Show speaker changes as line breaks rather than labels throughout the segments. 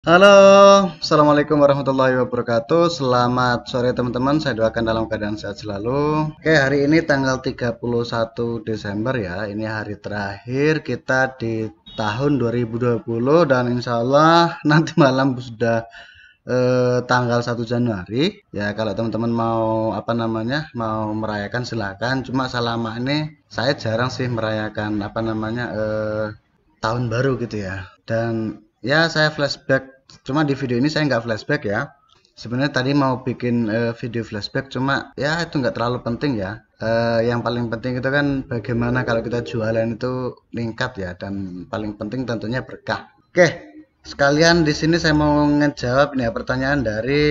Halo, Assalamualaikum warahmatullahi wabarakatuh Selamat sore teman-teman, saya doakan dalam keadaan sehat selalu Oke, hari ini tanggal 31 Desember ya Ini hari terakhir kita di tahun 2020 Dan insya Allah nanti malam sudah eh, tanggal 1 Januari Ya, kalau teman-teman mau apa namanya, mau merayakan silahkan Cuma selama ini saya jarang sih merayakan apa namanya eh, tahun baru gitu ya Dan ya saya flashback cuma di video ini saya nggak flashback ya sebenarnya tadi mau bikin uh, video flashback cuma ya itu nggak terlalu penting ya uh, yang paling penting itu kan bagaimana kalau kita jualan itu meningkat ya dan paling penting tentunya berkah oke sekalian di sini saya mau ngejawab nih ya, pertanyaan dari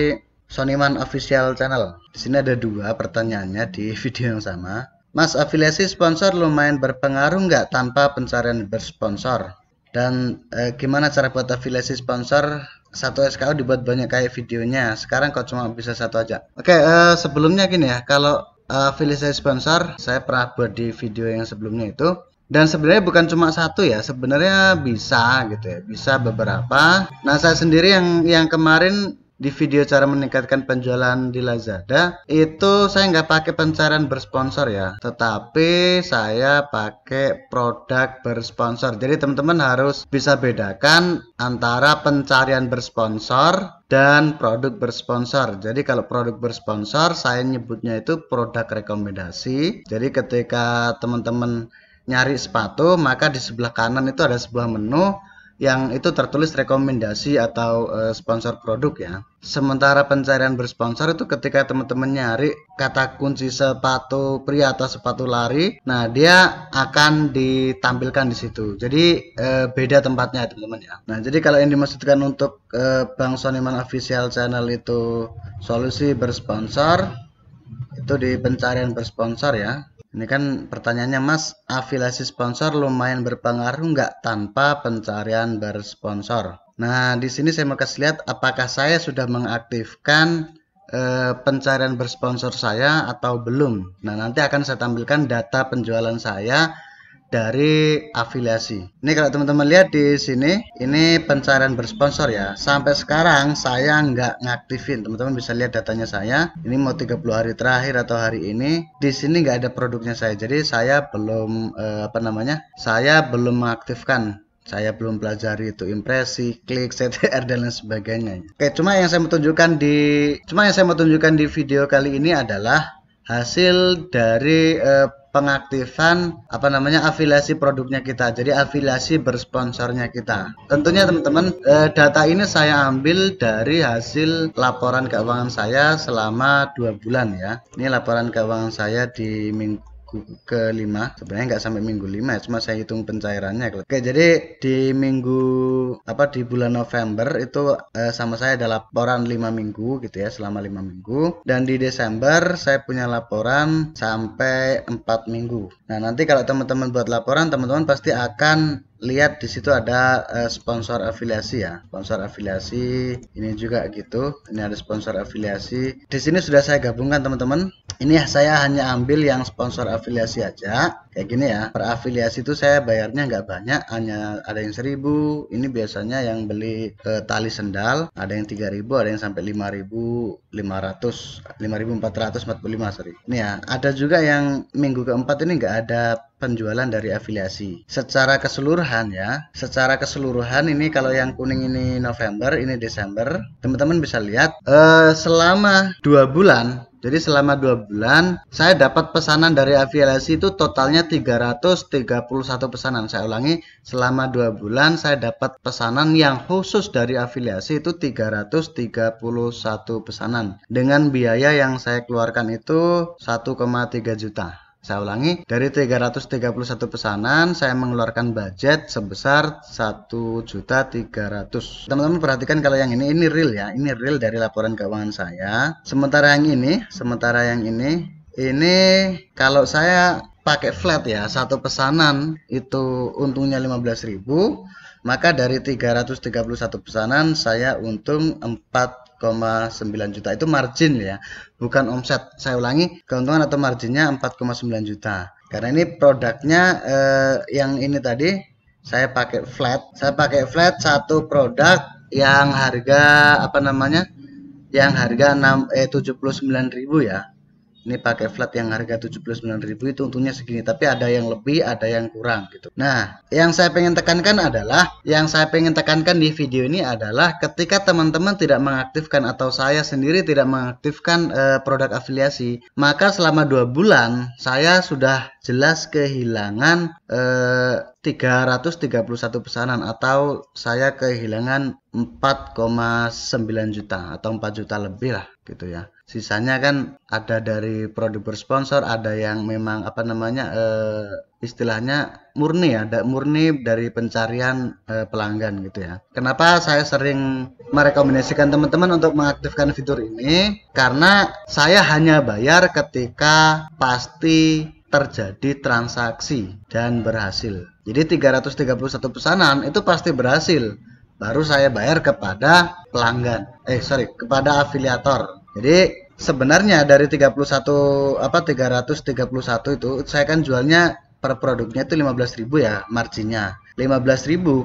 Soniman official channel di sini ada dua pertanyaannya di video yang sama Mas afiliasi sponsor lumayan berpengaruh nggak tanpa pencarian bersponsor dan eh, gimana cara buat afiliasi sponsor satu SKU dibuat banyak kayak videonya sekarang kok cuma bisa satu aja oke eh, sebelumnya gini ya kalau eh, afiliasi sponsor saya pernah buat di video yang sebelumnya itu dan sebenarnya bukan cuma satu ya sebenarnya bisa gitu ya bisa beberapa nah saya sendiri yang yang kemarin di video cara meningkatkan penjualan di Lazada itu saya nggak pakai pencarian bersponsor ya tetapi saya pakai produk bersponsor jadi teman-teman harus bisa bedakan antara pencarian bersponsor dan produk bersponsor. Jadi kalau produk bersponsor saya nyebutnya itu produk rekomendasi. Jadi ketika teman-teman nyari sepatu maka di sebelah kanan itu ada sebuah menu yang itu tertulis rekomendasi atau uh, sponsor produk ya. Sementara pencarian bersponsor itu ketika teman-teman nyari kata kunci sepatu pria atau sepatu lari, nah dia akan ditampilkan di situ. Jadi uh, beda tempatnya teman-teman ya. Nah jadi kalau yang dimaksudkan untuk uh, Bang Soniman Official Channel itu solusi bersponsor itu di pencarian bersponsor ya. Ini kan pertanyaannya Mas, afiliasi sponsor lumayan berpengaruh nggak tanpa pencarian bersponsor? Nah, di sini saya mau kasih lihat apakah saya sudah mengaktifkan eh, pencarian bersponsor saya atau belum. Nah, nanti akan saya tampilkan data penjualan saya dari afiliasi. Ini kalau teman-teman lihat di sini, ini pencarian bersponsor ya. Sampai sekarang saya nggak ngaktifin. Teman-teman bisa lihat datanya saya. Ini mau 30 hari terakhir atau hari ini. Di sini nggak ada produknya saya. Jadi saya belum eh, apa namanya? Saya belum mengaktifkan saya belum pelajari itu impresi, klik, CTR dan lain sebagainya. Oke, cuma yang saya mau tunjukkan di cuma yang saya mau tunjukkan di video kali ini adalah hasil dari eh, pengaktifan apa namanya afiliasi produknya kita jadi afiliasi bersponsornya kita tentunya teman-teman eh, data ini saya ambil dari hasil laporan keuangan saya selama dua bulan ya ini laporan keuangan saya di minggu minggu kelima sebenarnya nggak sampai minggu lima ya, cuma saya hitung pencairannya oke jadi di minggu apa di bulan November itu eh, sama saya ada laporan lima minggu gitu ya selama lima minggu dan di Desember saya punya laporan sampai empat minggu nah nanti kalau teman-teman buat laporan teman-teman pasti akan lihat di situ ada eh, sponsor afiliasi ya sponsor afiliasi ini juga gitu ini ada sponsor afiliasi di sini sudah saya gabungkan teman-teman ini saya hanya ambil yang sponsor afiliasi aja kayak gini ya per afiliasi itu saya bayarnya nggak banyak hanya ada yang seribu ini biasanya yang beli ke eh, tali sendal ada yang tiga ribu ada yang sampai lima lima lima ribu ribu ratus ratus empat empat puluh lima sorry ini ya ada juga yang minggu keempat ini nggak ada penjualan dari afiliasi secara keseluruhan ya secara keseluruhan ini kalau yang kuning ini November ini Desember teman-teman bisa lihat eh, selama dua bulan jadi selama dua bulan saya dapat pesanan dari afiliasi itu totalnya 331 pesanan. Saya ulangi, selama dua bulan saya dapat pesanan yang khusus dari afiliasi itu 331 pesanan dengan biaya yang saya keluarkan itu 1,3 juta. Saya ulangi, dari 331 pesanan saya mengeluarkan budget sebesar 1.300. Teman-teman perhatikan kalau yang ini ini real ya, ini real dari laporan keuangan saya. Sementara yang ini, sementara yang ini ini kalau saya pakai flat ya, satu pesanan itu untungnya 15.000, maka dari 331 pesanan saya untung 4 4,9 juta itu margin ya bukan omset saya ulangi keuntungan atau marginnya 4,9 juta karena ini produknya eh, yang ini tadi saya pakai flat saya pakai flat satu produk yang harga apa namanya yang harga 6 eh 79.000 ya ini pakai flat yang harga 79.000 itu untungnya segini tapi ada yang lebih ada yang kurang gitu nah yang saya pengen tekankan adalah yang saya pengen tekankan di video ini adalah ketika teman-teman tidak mengaktifkan atau saya sendiri tidak mengaktifkan e, produk afiliasi maka selama dua bulan saya sudah jelas kehilangan e, 331 pesanan atau saya kehilangan 4,9 juta atau 4 juta lebih lah gitu ya sisanya kan ada dari produk sponsor ada yang memang apa namanya e, istilahnya murni ya da, murni dari pencarian e, pelanggan gitu ya kenapa saya sering merekomendasikan teman-teman untuk mengaktifkan fitur ini karena saya hanya bayar ketika pasti terjadi transaksi dan berhasil. Jadi 331 pesanan itu pasti berhasil. Baru saya bayar kepada pelanggan. Eh sorry, kepada afiliator. Jadi sebenarnya dari 31 apa 331 itu saya kan jualnya per produknya itu 15.000 ya marginnya. 15.000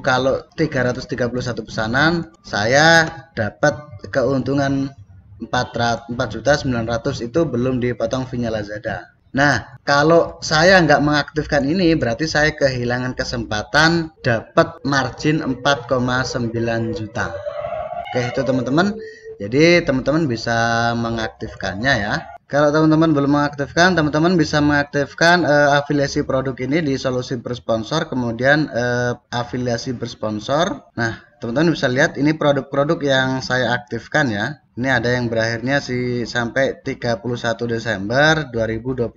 kalau 331 pesanan saya dapat keuntungan 4.900 itu belum dipotong fee Lazada. Nah, kalau saya nggak mengaktifkan ini, berarti saya kehilangan kesempatan dapat margin 4,9 juta. Oke, itu teman-teman. Jadi, teman-teman bisa mengaktifkannya ya. Kalau teman-teman belum mengaktifkan, teman-teman bisa mengaktifkan uh, afiliasi produk ini di solusi bersponsor, kemudian uh, afiliasi bersponsor. Nah, teman-teman bisa lihat ini produk-produk yang saya aktifkan ya ini ada yang berakhirnya si sampai 31 Desember 2021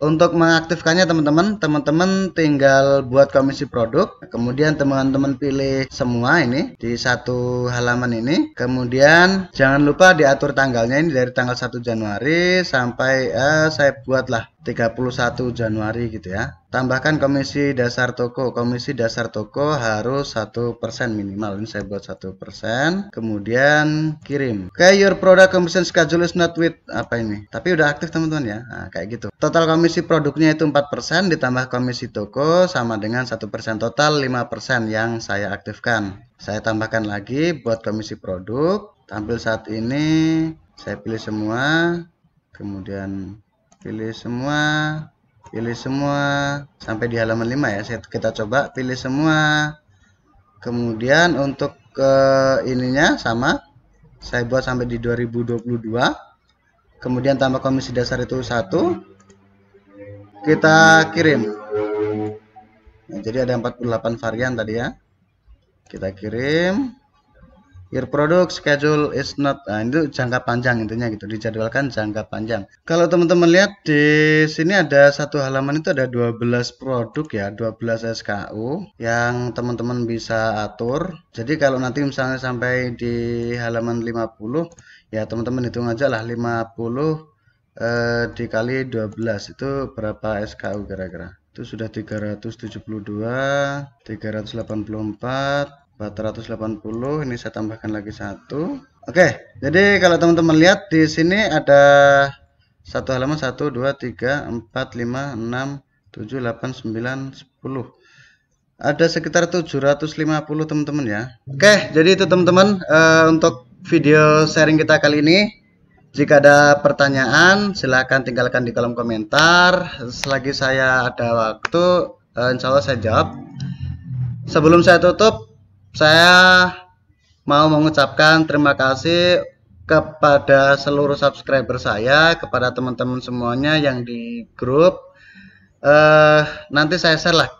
untuk mengaktifkannya teman-teman teman-teman tinggal buat komisi produk kemudian teman-teman pilih semua ini di satu halaman ini kemudian jangan lupa diatur tanggalnya ini dari tanggal 1 Januari sampai eh, saya buatlah 31 Januari gitu ya. Tambahkan komisi dasar toko. Komisi dasar toko harus 1% minimal. Ini saya buat 1%. Kemudian kirim. Oke, okay, your product commission schedule is not with apa ini? Tapi udah aktif teman-teman ya. Nah, kayak gitu. Total komisi produknya itu 4% ditambah komisi toko sama dengan 1% total 5% yang saya aktifkan. Saya tambahkan lagi buat komisi produk. Tampil saat ini saya pilih semua. Kemudian pilih semua pilih semua sampai di halaman 5 ya saya, kita coba pilih semua kemudian untuk ke ininya sama saya buat sampai di 2022 kemudian tambah komisi dasar itu satu kita kirim nah, jadi ada 48 varian tadi ya kita kirim Your product schedule is not nah, itu jangka panjang intinya gitu dijadwalkan jangka panjang. Kalau teman-teman lihat di sini ada satu halaman itu ada 12 produk ya, 12 SKU yang teman-teman bisa atur. Jadi kalau nanti misalnya sampai di halaman 50 ya teman-teman hitung aja lah 50 eh, dikali 12 itu berapa SKU kira-kira? itu sudah 372 384 480 ini saya tambahkan lagi satu oke jadi kalau teman-teman lihat di sini ada satu halaman 1 2 3 4 5 6 7 8 9 10 ada sekitar 750 teman-teman ya oke jadi itu teman-teman uh, untuk video sharing kita kali ini jika ada pertanyaan silahkan tinggalkan di kolom komentar selagi saya ada waktu uh, insya Allah saya jawab sebelum saya tutup saya mau mengucapkan terima kasih kepada seluruh subscriber saya, kepada teman-teman semuanya yang di grup. Eh, nanti saya share lah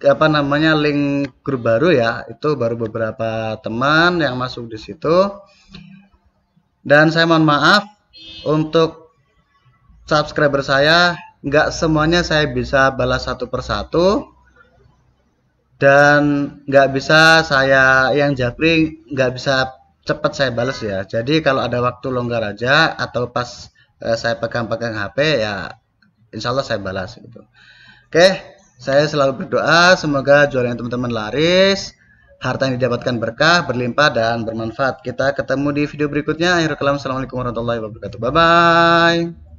apa namanya link grup baru ya. Itu baru beberapa teman yang masuk di situ. Dan saya mohon maaf untuk subscriber saya, nggak semuanya saya bisa balas satu persatu dan nggak bisa saya yang japri nggak bisa cepat saya balas ya jadi kalau ada waktu longgar aja atau pas eh, saya pegang-pegang HP ya insya Allah saya balas gitu oke saya selalu berdoa semoga jualan teman-teman laris harta yang didapatkan berkah, berlimpah, dan bermanfaat. Kita ketemu di video berikutnya. Akhir kalam. Assalamualaikum warahmatullahi wabarakatuh. Bye-bye.